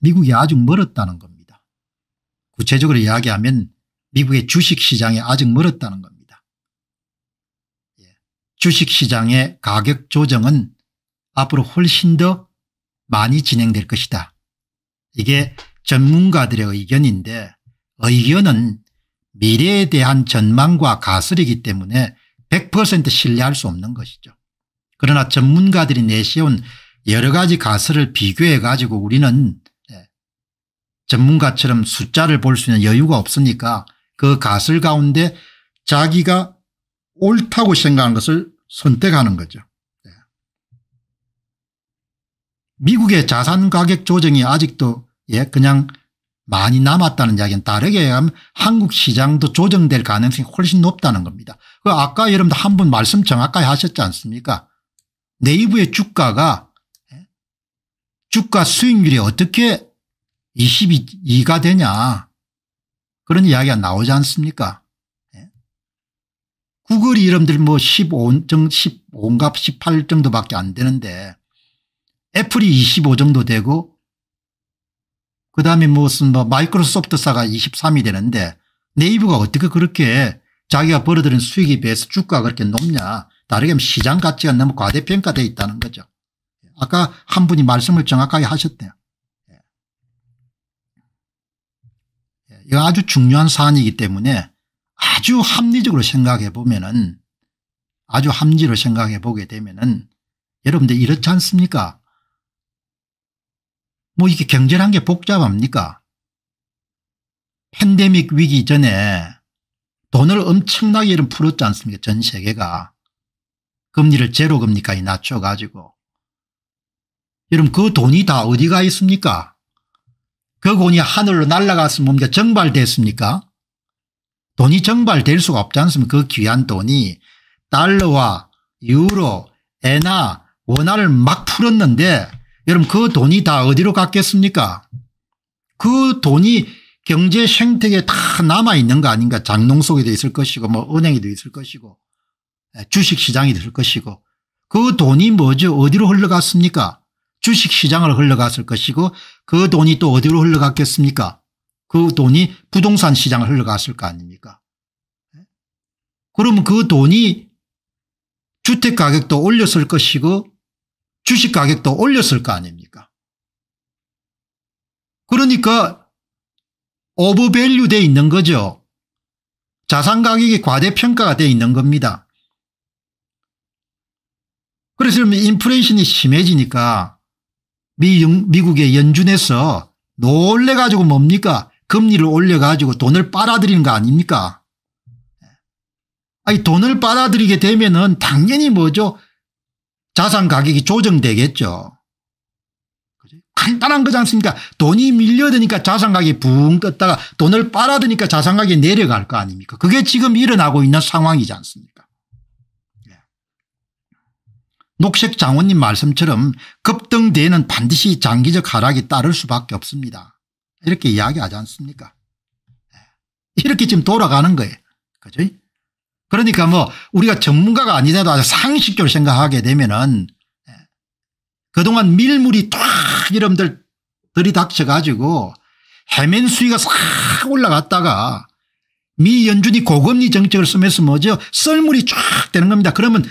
미국이 아직 멀었다는 겁니다. 구체적으로 이야기하면 미국의 주식시장이 아직 멀었다는 겁니다. 예. 주식시장의 가격 조정은 앞으로 훨씬 더 많이 진행될 것이다. 이게 전문가들의 의견인데 의견은 미래에 대한 전망과 가설이기 때문에 100% 신뢰할 수 없는 것이죠. 그러나 전문가들이 내세운 여러 가지 가설을 비교해 가지고 우리는 전문가처럼 숫자를 볼 수 있는 여유가 없으니까 그 가설 가운데 자기가 옳다고 생각하는 것을 선택하는 거죠. 네. 미국의 자산 가격 조정이 아직도 예 그냥 많이 남았다는 이야기는 다르게 하면 한국 시장도 조정될 가능성이 훨씬 높다는 겁니다. 그 아까 여러분들 한분 말씀 정확하게 하셨지 않습니까 네이버의 주가가 예, 주가 수익률이 어떻게 22가 되냐 그런 이야기가 나오지 않습니까 예. 구글 이름들 뭐 15, 1 5 18 정도밖에 안 되는데 애플이 25 정도 되고 그 다음에 무슨 뭐 마이크로소프트사가 23이 되는데 네이버가 어떻게 그렇게 자기가 벌어들인 수익에 비해서 주가가 그렇게 높냐 다르게 하면 시장 가치가 너무 과대평가되어 있다는 거죠. 아까 한 분이 말씀을 정확하게 하셨대요. 아주 중요한 사안이기 때문에 아주 합리적으로 생각해 보면은 아주 합리로 생각해 보게 되면은 여러분들 이렇지 않습니까? 뭐 이게 경제란 게 복잡합니까? 팬데믹 위기 전에 돈을 엄청나게 이런 풀었지 않습니까? 전 세계가. 금리를 제로금리까지 낮춰가지고. 여러분 그 돈이 다 어디 가 있습니까? 그 돈이 하늘로 날아가서 뭡니까 정발됐습니까 돈이 정발될 수가 없지 않습니까 그 귀한 돈이 달러와 유로 엔화 원화를 막 풀었는데 여러분 그 돈이 다 어디로 갔겠습니까 그 돈이 경제 생태계에 다 남아있는 거 아닌가 장롱 속에도 있을 것이고 뭐 은행에도 있을 것이고 주식시장에도 있을 것이고 그 돈이 뭐죠 어디로 흘러갔습니까 주식시장을 흘러갔을 것이고 그 돈이 또 어디로 흘러갔겠습니까 그 돈이 부동산 시장을 흘러갔을 거 아닙니까 네. 그러면그 돈이 주택가격도 올렸을 것이고 주식가격도 올렸을 거 아닙니까 그러니까 오버밸류 돼 있는 거죠 자산가격이 과대평가가 돼 있는 겁니다 그래서 인플레이션이 심해지니까 미, 미국의 연준에서 놀래가지고 뭡니까? 금리를 올려가지고 돈을 빨아들이는 거 아닙니까? 아니 돈을 빨아들이게 되면은 당연히 뭐죠? 자산 가격이 조정되겠죠. 간단한 거지 않습니까? 돈이 밀려드니까 자산 가격이 붕 떴다가 돈을 빨아드니까 자산 가격이 내려갈 거 아닙니까? 그게 지금 일어나고 있는 상황이지 않습니까? 녹색 장원님 말씀처럼 급등대에는 반드시 장기적 하락이 따를 수밖에 없습니다. 이렇게 이야기하지 않습니까? 예. 이렇게 지금 돌아가는 거예요. 그죠? 그러니까 뭐 우리가 전문가가 아니라도 아주 상식적으로 생각하게 되면은 예. 그동안 밀물이 탁 이름들 들이닥쳐가지고 해면 수위가 싹 올라갔다가 미 연준이 고금리 정책을 쓰면서 뭐죠 썰물이 쫙 되는 겁니다. 그러면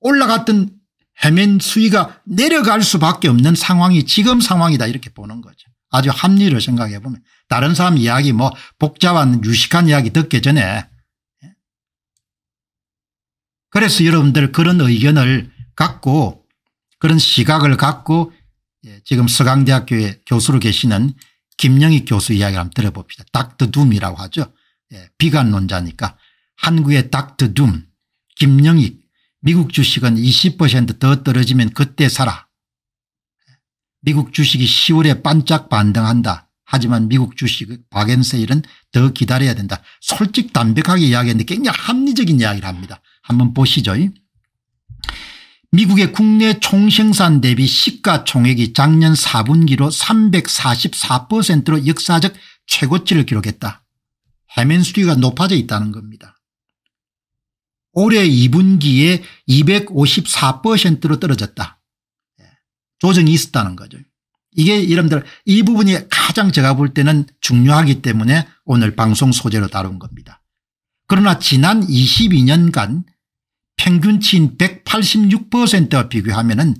올라갔던 해면 수위가 내려갈 수밖에 없는 상황이 지금 상황이다 이렇게 보는 거죠. 아주 합리를 생각해 보면 다른 사람 이야기 뭐 복잡한 유식한 이야기 듣기 전에 그래서 여러분들 그런 의견을 갖고 그런 시각을 갖고 예, 지금 서강대학교의 교수로 계시는 김영희 교수 이야기를 한번 들어봅시다. 닥터 둠이라고 하죠. 예, 비관론자니까 한국의 닥터 둠 김영희 미국 주식은 20%더 떨어지면 그때 사라. 미국 주식이 10월에 반짝 반등한다. 하지만 미국 주식 박앤세일은 더 기다려야 된다. 솔직 담백하게 이야기했는데 굉장히 합리적인 이야기를 합니다. 한번 보시죠. 미국의 국내 총생산 대비 시가총액이 작년 4분기로 344%로 역사적 최고치를 기록했다. 해면 수위가 높아져 있다는 겁니다. 올해 2분기에 254%로 떨어졌다. 예. 조정이 있었다는 거죠. 이게 여러분들 이 부분이 가장 제가 볼 때는 중요하기 때문에 오늘 방송 소재로 다룬 겁니다. 그러나 지난 22년간 평균치인 186%와 비교하면 은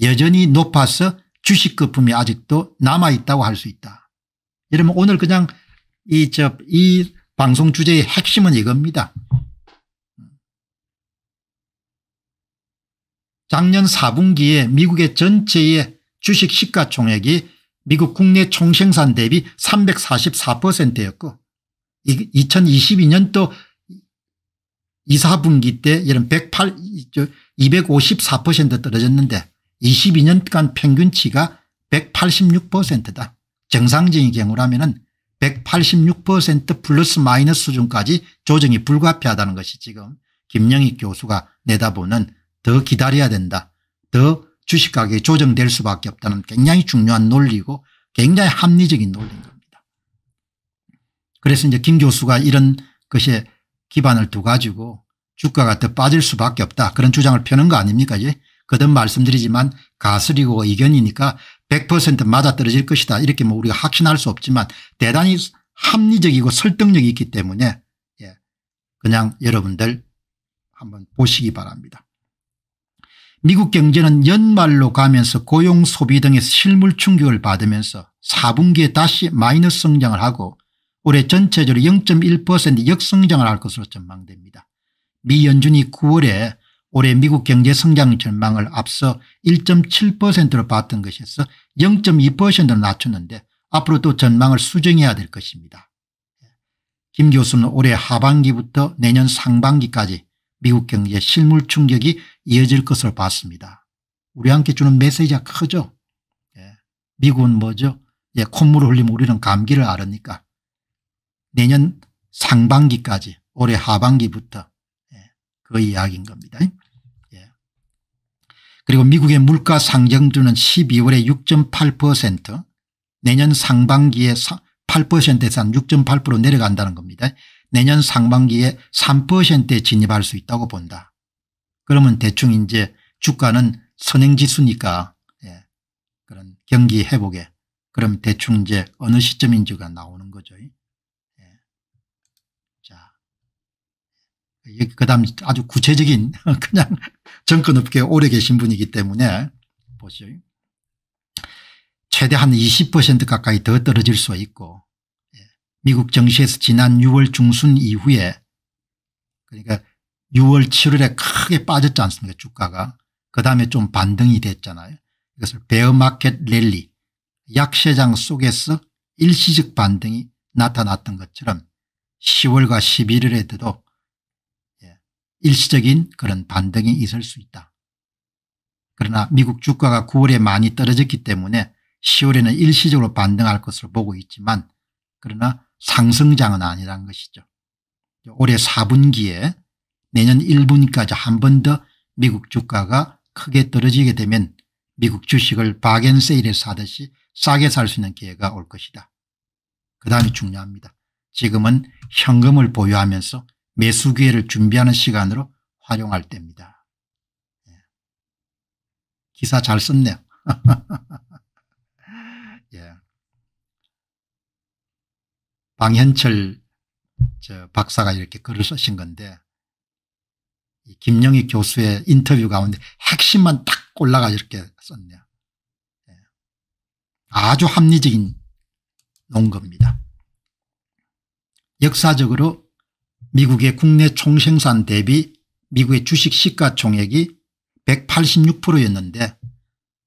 여전히 높아서 주식 거품이 아직도 남아있다고 할 수 있다. 여러분 오늘 그냥 이, 저, 이 방송 주제의 핵심은 이겁니다. 작년 4분기에 미국의 전체의 주식 시가총액이 미국 국내 총생산 대비 344%였고 2022년도 2, 4분기 때 이런 108, 254% 떨어졌는데 22년간 평균치가 186%다. 정상적인 경우라면 은186% 플러스 마이너스 수준까지 조정이 불가피하다는 것이 지금 김영희 교수가 내다보는 더 기다려야 된다. 더 주식 가격이 조정될 수밖에 없다는 굉장히 중요한 논리고 굉장히 합리적인 논리인 겁니다. 그래서 이제 김 교수가 이런 것에 기반을 두 가지고 주가가 더 빠질 수밖에 없다 그런 주장을 펴는 거 아닙니까 이제 거듭 말씀드리지만 가설이고 의견이니까 100% 맞아떨어질 것이다 이렇게 뭐 우리가 확신할 수 없지만 대단히 합리적이고 설득력이 있기 때문에 예, 그냥 여러분들 한번 보시기 바랍니다. 미국 경제는 연말로 가면서 고용 소비 등의 실물 충격을 받으면서 4분기에 다시 마이너스 성장을 하고 올해 전체적으로 0.1% 역성장을 할 것으로 전망됩니다. 미 연준이 9월에 올해 미국 경제 성장 전망을 앞서 1.7%로 봤던 것에서 0.2%로 낮췄는데 앞으로 또 전망을 수정해야 될 것입니다. 김 교수는 올해 하반기부터 내년 상반기까지 미국 경제 실물 충격이 이어질 것을 봤습니다. 우리한테 주는 메시지가 크죠. 예. 미국은 뭐죠? 예, 콧물 흘리면 우리는 감기를 앓으니까 내년 상반기까지 올해 하반기부터 예, 그 이야기인 겁니다. 예. 그리고 미국의 물가 상정주는 12월에 6.8% 내년 상반기에 8%에서 6 8 내려간다는 겁니다. 내년 상반기에 3%에 진입할 수 있다고 본다. 그러면 대충 이제 주가는 선행지수니까 예, 그런 경기 회복에 그럼 대충 이제 어느 시점인지가 나오는 거죠. 예. 자, 그 다음 아주 구체적인 그냥 정권업계 오래 계신 분이기 때문에 보시죠. 최대 한 20% 가까이 더 떨어질 수 있고 미국 정시에서 지난 6월 중순 이후에 그러니까 6월 7월에 크게 빠졌지 않습니까 주가가 그다음에 좀 반등이 됐잖아요. 이것을 베어마켓 랠리 약세장 속에서 일시적 반등이 나타났던 것처럼 10월과 11월에도 예, 일시적인 그런 반등이 있을 수 있다. 그러나 미국 주가가 9월에 많이 떨어졌기 때문에 10월에는 일시적으로 반등할 것으로 보고 있지만 그러나 상승장은 아니란 것이죠. 올해 4분기에 내년 1분기까지 한 번 더 미국 주가가 크게 떨어지게 되면 미국 주식을 바겐세일에 사듯이 싸게 살 수 있는 기회가 올 것이다. 그 다음이 중요합니다. 지금은 현금을 보유하면서 매수 기회를 준비하는 시간으로 활용할 때입니다. 예. 기사 잘 썼네요. 방현철 박사가 이렇게 글을 쓰신 건데 김영희 교수의 인터뷰 가운데 핵심만 딱골라가 이렇게 썼네요. 예. 아주 합리적인 논겁니다. 역사적으로 미국의 국내 총생산 대비 미국의 주식 시가총액이 186%였는데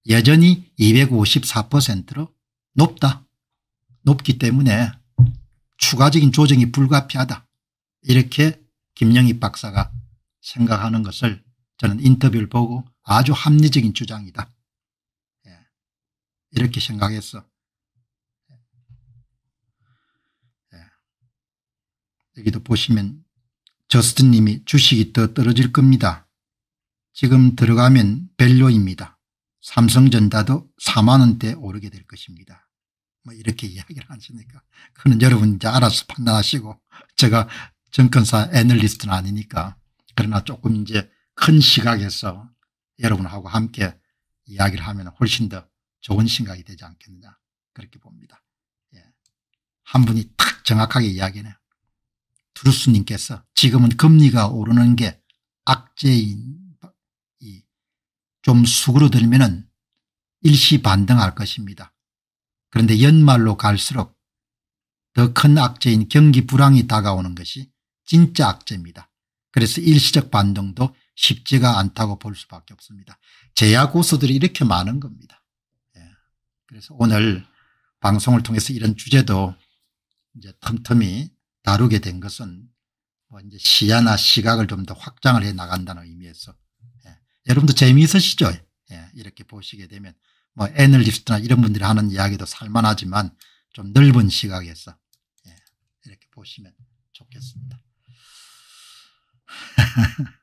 여전히 254%로 높다. 높기 때문에 추가적인 조정이 불가피하다 이렇게 김영희 박사가 생각하는 것을 저는 인터뷰를 보고 아주 합리적인 주장이다 예. 이렇게 생각했어 예. 예. 여기도 보시면 저스트님이 주식이 더 떨어질 겁니다. 지금 들어가면 벨로입니다. 삼성전자도 4만원대 오르게 될 것입니다. 뭐 이렇게 이야기를 하시니까 그거는 여러분 이제 알아서 판단하시고 제가 정권사 애널리스트는 아니니까 그러나 조금 이제 큰 시각에서 여러분하고 함께 이야기를 하면 훨씬 더 좋은 생각이 되지 않겠느냐 그렇게 봅니다. 예. 한 분이 탁 정확하게 이야기네요. 두루스님께서 지금은 금리가 오르는 게 악재인 좀 수그러들면 일시 반등할 것입니다. 그런데 연말로 갈수록 더 큰 악재인 경기 불황이 다가오는 것이 진짜 악재입니다. 그래서 일시적 반등도 쉽지가 않다고 볼 수밖에 없습니다. 제약고수들이 이렇게 많은 겁니다. 예. 그래서 오늘 방송을 통해서 이런 주제도 이제 틈틈이 다루게 된 것은 뭐 이제 시야나 시각을 좀 더 확장을 해 나간다는 의미에서 예. 여러분도 재미있으시죠? 예. 이렇게 보시게 되면 뭐 애널리스트나 이런 분들이 하는 이야기도 살만하지만 좀 넓은 시각에서 예, 이렇게 보시면 좋겠습니다.